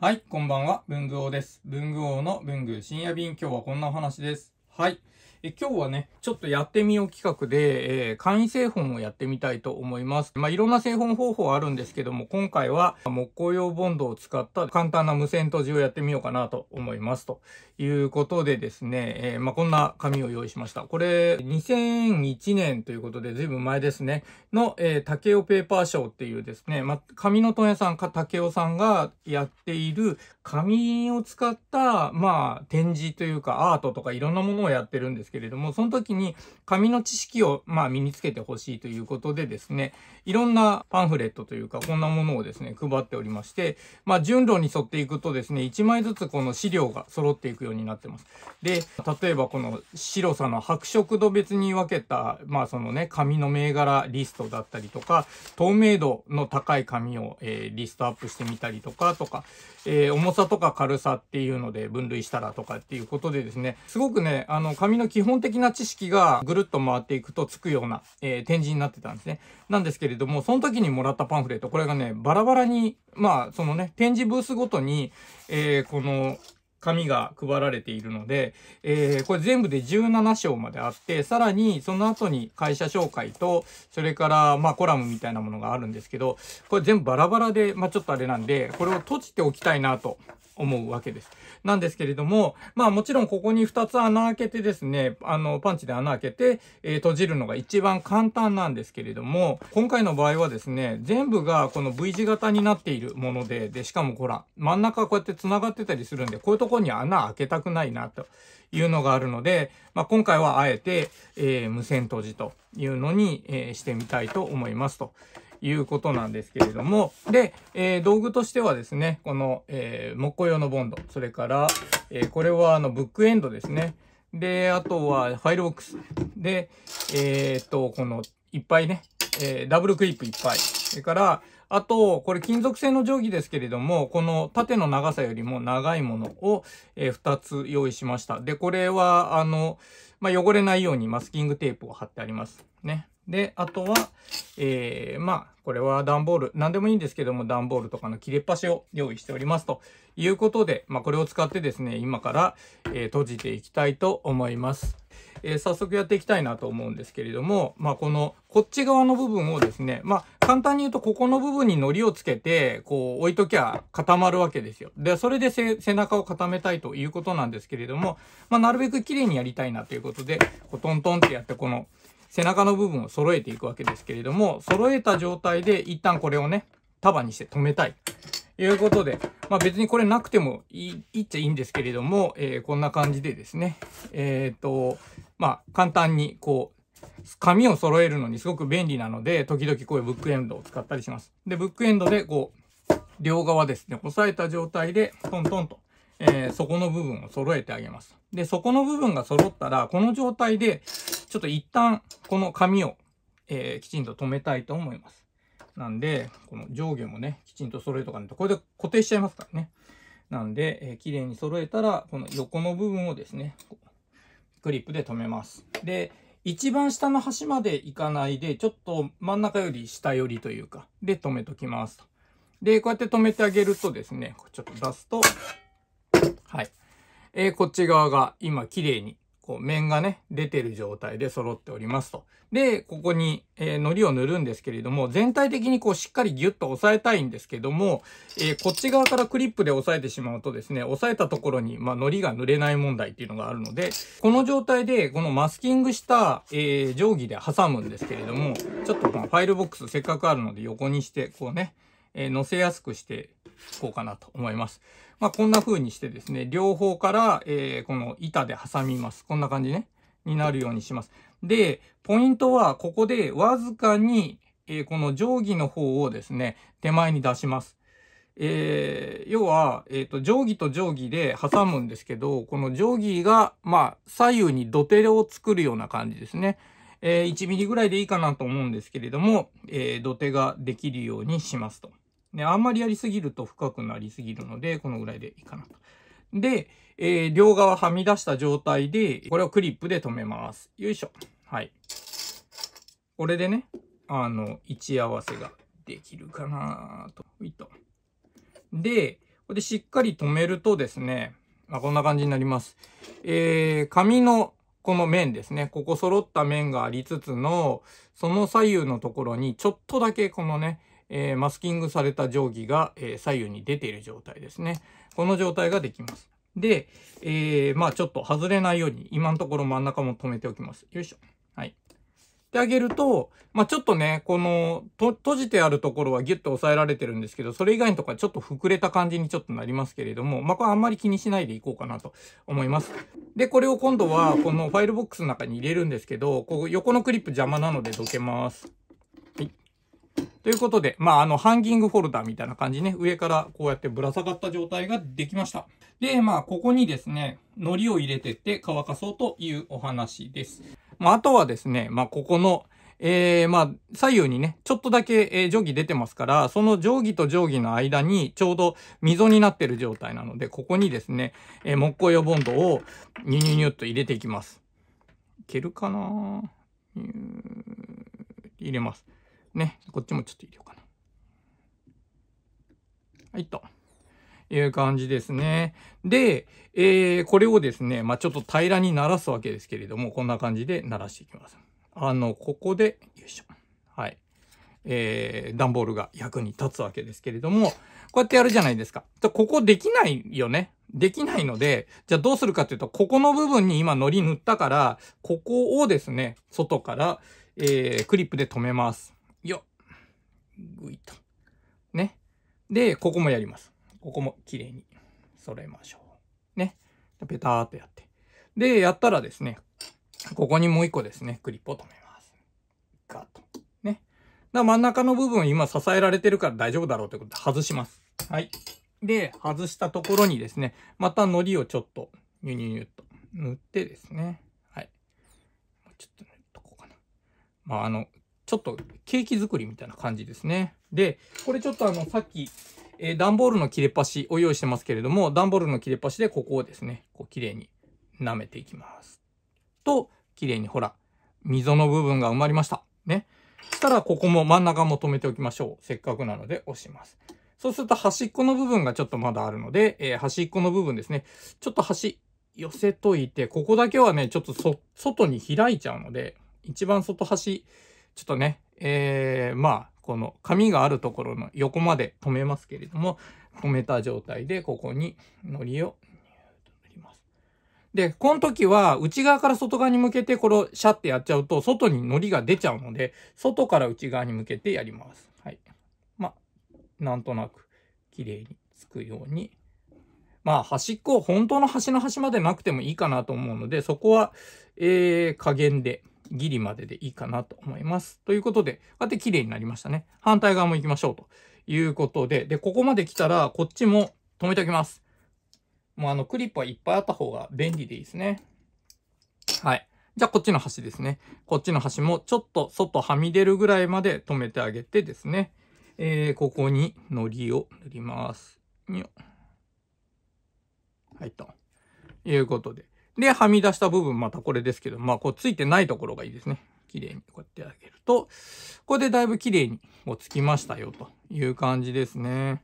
はい、こんばんは、文具王です。文具王の文具深夜便、今日はこんなお話です。はい。え今日はね、ちょっとやってみよう企画で、えー、簡易製本をやってみたいと思います。まあ、いろんな製本方法あるんですけども、今回は木工用ボンドを使った簡単な無線閉じをやってみようかなと思います。ということでですね、えー、まあ、こんな紙を用意しました。これ、2001年ということで、ずいぶん前ですね、の、えー、竹尾ペーパー賞っていうですね、まあ、紙の問屋さんか竹尾さんがやっている紙を使った、まあ、展示というかアートとかいろんなものををやってるんですけれども、その時に紙の知識をまあ身につけてほしいということでですね、いろんなパンフレットというか、こんなものをですね、配っておりまして、まあ順路に沿っていくとですね、1枚ずつこの資料が揃っていくようになってます。で、例えばこの白さの白色度別に分けた、まあそのね、紙の銘柄リストだったりとか、透明度の高い紙を、えー、リストアップしてみたりとか、とか、えー、重さとか軽さっていうので分類したらとかっていうことでですね、すごくね、ああの、紙の基本的な知識がぐるっと回っていくとつくような、えー、展示になってたんですね。なんですけれども、その時にもらったパンフレット、これがね、バラバラに、まあ、そのね、展示ブースごとに、えー、この、紙が配られているので、えー、これ全部で17章まであって、さらにその後に会社紹介と、それから、まあコラムみたいなものがあるんですけど、これ全部バラバラで、まあちょっとあれなんで、これを閉じておきたいなと思うわけです。なんですけれども、まあもちろんここに2つ穴開けてですね、あの、パンチで穴開けて、えー、閉じるのが一番簡単なんですけれども、今回の場合はですね、全部がこの V 字型になっているもので、で、しかもほら、真ん中こうやって繋がってたりするんで、こういうとこに穴開けたくないなというのがあるので、まあ今回はあえて、えー、無線閉じというのに、えー、してみたいと思いますと。いうことなんですけれども、で、えー、道具としてはですね、この、えー、木工用のボンド、それから、えー、これはあの、ブックエンドですね。で、あとは、ファイルボックス。で、えー、っと、この、いっぱいね、えー、ダブルクリップいっぱい。それから、あと、これ金属製の定規ですけれども、この縦の長さよりも長いものを、え2つ用意しました。で、これは、あの、まあ、汚れないようにマスキングテープを貼ってあります。ね。で、あとは、えー、まあ、これは段ボール、何でもいいんですけども、段ボールとかの切れっ端を用意しております。ということで、まあ、これを使ってですね、今から、えー、閉じていきたいと思います。えー、早速やっていきたいなと思うんですけれども、まあ、この、こっち側の部分をですね、まあ、簡単に言うと、ここの部分に糊をつけて、こう、置いときゃ固まるわけですよ。で、それで背中を固めたいということなんですけれども、まあ、なるべく綺麗にやりたいなということで、トントンってやって、この、背中の部分を揃えていくわけですけれども、揃えた状態で一旦これをね、束にして止めたい。ということで、まあ、別にこれなくてもいいっちゃいいんですけれども、えー、こんな感じでですね、えっ、ー、と、まあ、簡単にこう、紙を揃えるのにすごく便利なので、時々こういうブックエンドを使ったりします。で、ブックエンドでこう、両側ですね、押さえた状態でトントンとえー、底の部分を揃えてあげます。で、底の部分が揃ったら、この状態で、ちょっと一旦、この紙を、えー、きちんと止めたいと思います。なんで、この上下もね、きちんと揃えとかないと、これで固定しちゃいますからね。なんで、えー、綺麗に揃えたら、この横の部分をですね、クリップで留めます。で、一番下の端まで行かないで、ちょっと真ん中より下寄りというか、で留めときますと。で、こうやって留めてあげるとですね、ちょっと出すと、はい。えー、こっち側が今綺麗に、こう面がね、出てる状態で揃っておりますと。で、ここに、えー、糊を塗るんですけれども、全体的にこうしっかりギュッと押さえたいんですけども、えー、こっち側からクリップで押さえてしまうとですね、押さえたところに、まあ、糊が塗れない問題っていうのがあるので、この状態で、このマスキングした、えー、定規で挟むんですけれども、ちょっとまあファイルボックスせっかくあるので横にして、こうね、えー、乗せやすくしていこうかなと思います。まあ、こんな風にしてですね、両方から、えー、この板で挟みます。こんな感じね、になるようにします。で、ポイントは、ここでわずかに、えー、この定規の方をですね、手前に出します。えー、要は、えっ、ー、と、定規と定規で挟むんですけど、この定規が、まあ、左右に土手を作るような感じですね。えー、1ミリぐらいでいいかなと思うんですけれども、え土手ができるようにしますと。ね、あんまりやりすぎると深くなりすぎるので、このぐらいでいいかなと。で、えー、両側はみ出した状態で、これをクリップで留めます。よいしょ。はい。これでね、あの、位置合わせができるかなと。いと。で、これでしっかり留めるとですね、まあ、こんな感じになります。えー、紙のこの面ですね。ここ揃った面がありつつの、その左右のところにちょっとだけこのね、えー、マスキングされた定規が、えー、左右に出ている状態ですね。この状態ができます。で、えー、まあちょっと外れないように、今のところ真ん中も止めておきます。よいしょ。はい。ってあげると、まあちょっとね、この閉じてあるところはギュッと押さえられてるんですけど、それ以外のところはちょっと膨れた感じにちょっとなりますけれども、まあこれあんまり気にしないでいこうかなと思います。で、これを今度はこのファイルボックスの中に入れるんですけど、ここ横のクリップ邪魔なのでどけます。ということで、まあ、あの、ハンギングフォルダみたいな感じね、上からこうやってぶら下がった状態ができました。で、まあ、ここにですね、糊を入れてって乾かそうというお話です。まあ、あとはですね、まあ、ここの、えー、まあ、左右にね、ちょっとだけ、えー、定規出てますから、その定規と定規の間にちょうど溝になってる状態なので、ここにですね、えー、木工用ボンドをニュニュニュっと入れていきます。いけるかな入れます。ね、こっちもちょっと入れようかな。はいと。いう感じですね。で、えー、これをですね、まあ、ちょっと平らにならすわけですけれども、こんな感じでならしていきます。あの、ここで、よいしょ。はい。えー、段ボールが役に立つわけですけれども、こうやってやるじゃないですか。ここできないよね。できないので、じゃあどうするかっていうと、ここの部分に今糊塗ったから、ここをですね、外から、えー、クリップで留めます。よぐいと。ね。で、ここもやります。ここも綺麗に揃えましょう。ね。ペターっとやって。で、やったらですね、ここにもう一個ですね、クリップを止めます。ガッと。ね。だ真ん中の部分、今支えられてるから大丈夫だろうということで外します。はい。で、外したところにですね、また糊をちょっと、ニュニュニュっと塗ってですね。はい。もうちょっと塗っとこうかな。まあ、あの、ちょっとケーキ作りみたいな感じですね。で、これちょっとあの、さっき、えー、段ボールの切れ端を用意してますけれども、段ボールの切れ端でここをですね、こう綺麗に舐めていきます。と、綺麗にほら、溝の部分が埋まりました。ね。そしたら、ここも真ん中も止めておきましょう。せっかくなので押します。そうすると端っこの部分がちょっとまだあるので、えー、端っこの部分ですね。ちょっと端寄せといて、ここだけはね、ちょっとそ、外に開いちゃうので、一番外端ちょっとね、えー、まあ、この紙があるところの横まで止めますけれども、止めた状態でここに糊を塗ります。で、この時は内側から外側に向けてこれをシャッてやっちゃうと、外に糊が出ちゃうので、外から内側に向けてやります。はい。まあ、なんとなく綺麗につくように。まあ、端っこ、本当の端の端までなくてもいいかなと思うので、そこは、えー、加減でギリまででいいかなと思います。ということで、こうやって綺麗になりましたね。反対側も行きましょうということで、で、ここまで来たら、こっちも止めておきます。もうあの、クリップはいっぱいあった方が便利でいいですね。はい。じゃあ、こっちの端ですね。こっちの端もちょっと外はみ出るぐらいまで止めてあげてですね。えー、ここに糊を塗ります。にょ。はい、ということで。で、はみ出した部分、またこれですけど、まあ、こう、ついてないところがいいですね。綺麗にこうやってあげると、これでだいぶ綺麗にこうつきましたよ、という感じですね。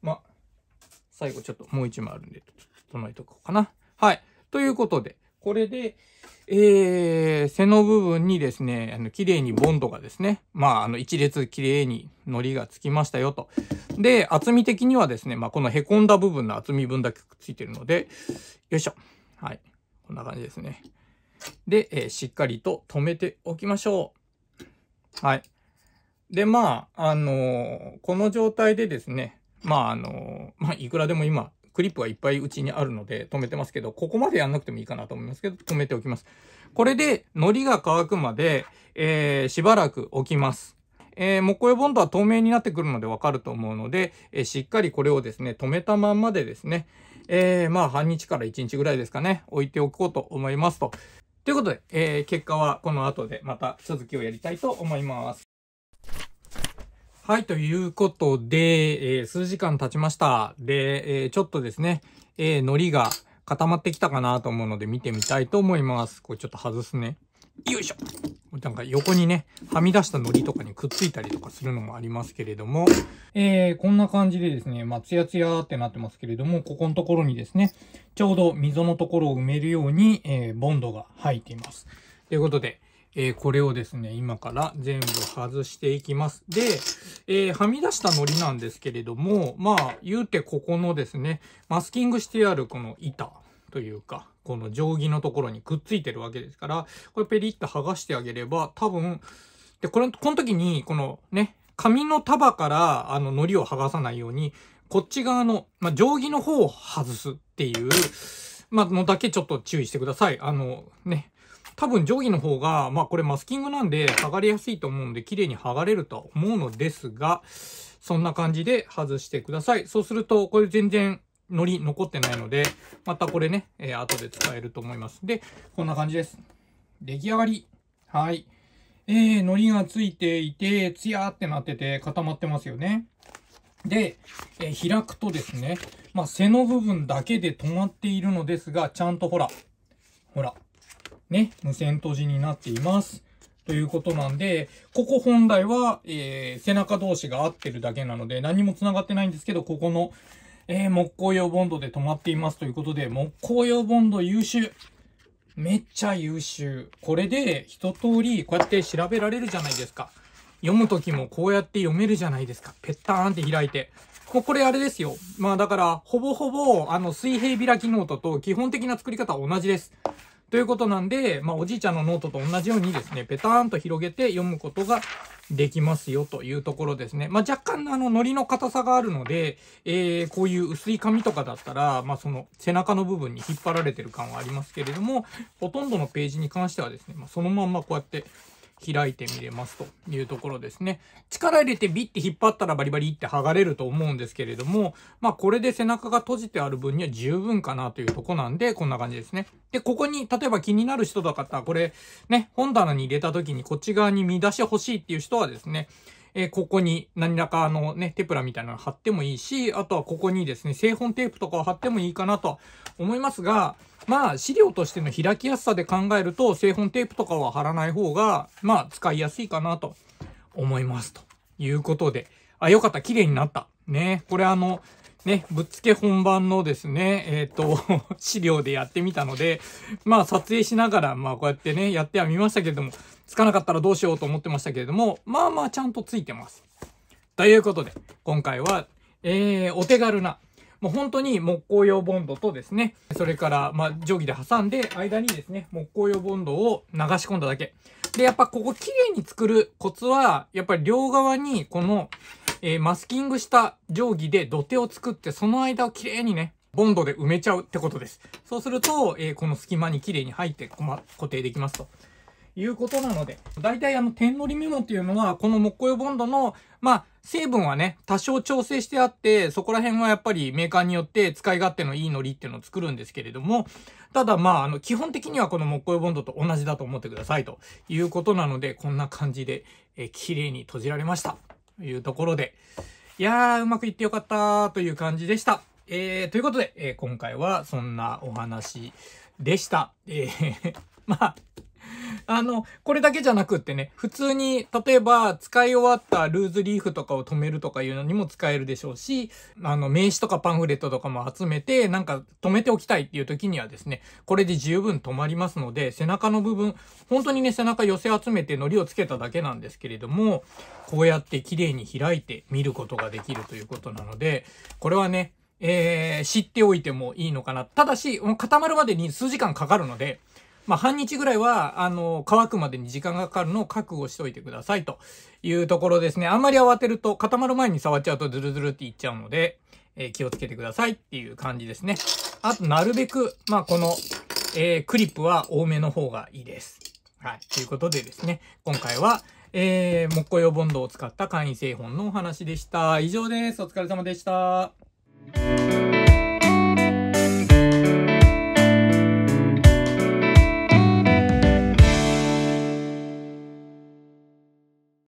まあ、最後ちょっともう一枚あるんで、ちょっと整えとこうかな。はい。ということで、これで、えー、背の部分にですね、あの、綺麗にボンドがですね、まあ、あの、一列綺麗に糊がつきましたよと。で、厚み的にはですね、まあ、この凹んだ部分の厚み分だけついてるので、よいしょ。はい。こんな感じですね。で、えー、しっかりと止めておきましょう。はい。で、まあ、あのー、この状態でですね、まあ、あのー、まあ、いくらでも今、クリップはいっぱいうちにあるので止めてますけど、ここまでやんなくてもいいかなと思いますけど、止めておきます。これで、糊が乾くまで、えー、しばらく置きます。えー、木工用ボンドは透明になってくるのでわかると思うので、えー、しっかりこれをですね、止めたまんまでですね、えー、まあ半日から1日ぐらいですかね、置いておこうと思いますと。ということで、えー、結果はこの後でまた続きをやりたいと思います。はい、ということで、えー、数時間経ちました。で、えー、ちょっとですね、えー、糊が固まってきたかなと思うので見てみたいと思います。これちょっと外すね。よいしょ。なんか横にね、はみ出した糊とかにくっついたりとかするのもありますけれども、えー、こんな感じでですね、まあ、ツヤツヤってなってますけれども、ここのところにですね、ちょうど溝のところを埋めるように、えー、ボンドが入っています。ということで、えー、これをですね、今から全部外していきます。で、えー、はみ出した糊なんですけれども、まあ、言うてここのですね、マスキングしてあるこの板というか、この定規のところにくっついてるわけですから、これペリッと剥がしてあげれば、多分、で、これ、この時に、このね、紙の束から、あの、糊を剥がさないように、こっち側の、まあ、定規の方を外すっていう、まあ、のだけちょっと注意してください。あの、ね。多分定規の方が、まあこれマスキングなんで剥がれやすいと思うんで綺麗に剥がれるとは思うのですが、そんな感じで外してください。そうすると、これ全然のり残ってないので、またこれね、えー、後で使えると思います。で、こんな感じです。出来上がり。はい。えー、糊がついていて、ツヤーってなってて固まってますよね。で、えー、開くとですね、まあ、背の部分だけで止まっているのですが、ちゃんとほら、ほら、ね、無線閉じになっています。ということなんで、ここ本来は、えー、背中同士が合ってるだけなので、何も繋がってないんですけど、ここの、えー、木工用ボンドで止まっていますということで、木工用ボンド優秀。めっちゃ優秀。これで一通りこうやって調べられるじゃないですか。読むときもこうやって読めるじゃないですか。ぺったーんって開いて。もうこれあれですよ。まあだから、ほぼほぼ、あの、水平開きノートと基本的な作り方は同じです。ということなんで、まあ、おじいちゃんのノートと同じようにですね、ペターンと広げて読むことができますよというところですね。まあ、若干あの、糊の硬さがあるので、えー、こういう薄い紙とかだったら、まあ、その背中の部分に引っ張られてる感はありますけれども、ほとんどのページに関してはですね、まあ、そのまんまこうやって開いてみれますというところですね。力入れてビッて引っ張ったらバリバリって剥がれると思うんですけれども、まあこれで背中が閉じてある分には十分かなというとこなんで、こんな感じですね。で、ここに、例えば気になる人だ方、これね、本棚に入れた時にこっち側に見出し欲しいっていう人はですね、えー、ここに何らかのね、テプラみたいなの貼ってもいいし、あとはここにですね、製本テープとかを貼ってもいいかなと思いますが、まあ、資料としての開きやすさで考えると、製本テープとかは貼らない方が、まあ、使いやすいかなと思います。ということで。あ、よかった。綺麗になった。ね。これあの、ね、ぶっつけ本番のですね、えっ、ー、と、資料でやってみたので、まあ撮影しながら、まあこうやってね、やってはみましたけれども、つかなかったらどうしようと思ってましたけれども、まあまあちゃんとついてます。ということで、今回は、えー、お手軽な、もう本当に木工用ボンドとですね、それから、まあ、定規で挟んで、間にですね、木工用ボンドを流し込んだだけ。で、やっぱここ綺麗に作るコツは、やっぱり両側にこの、えー、マスキングした定規で土手を作って、その間を綺麗にね、ボンドで埋めちゃうってことです。そうすると、えー、この隙間に綺麗に入って、固定できますと。いうことなので、大体あの、点のりメモっていうのは、この木工用ボンドの、まあ、成分はね、多少調整してあって、そこら辺はやっぱりメーカーによって使い勝手のいいりっていうのを作るんですけれども、ただまあ、あの、基本的にはこの木工用ボンドと同じだと思ってくださいということなので、こんな感じで、え、綺麗に閉じられました。というところで、いやー、うまくいってよかったという感じでした。えー、ということで、えー、今回はそんなお話でした。えー、まあ、あの、これだけじゃなくってね、普通に、例えば、使い終わったルーズリーフとかを止めるとかいうのにも使えるでしょうし、あの、名刺とかパンフレットとかも集めて、なんか止めておきたいっていう時にはですね、これで十分止まりますので、背中の部分、本当にね、背中寄せ集めて糊をつけただけなんですけれども、こうやって綺麗に開いて見ることができるということなので、これはね、えー、知っておいてもいいのかな。ただし、固まるまでに数時間かかるので、まあ、半日ぐらいは、あの、乾くまでに時間がかかるのを覚悟しといてくださいというところですね。あんまり慌てると、固まる前に触っちゃうとズルズルっていっちゃうので、えー、気をつけてくださいっていう感じですね。あと、なるべく、まあ、この、えー、クリップは多めの方がいいです。はい。ということでですね、今回は、えー、木工用ボンドを使った簡易製本のお話でした。以上です。お疲れ様でした。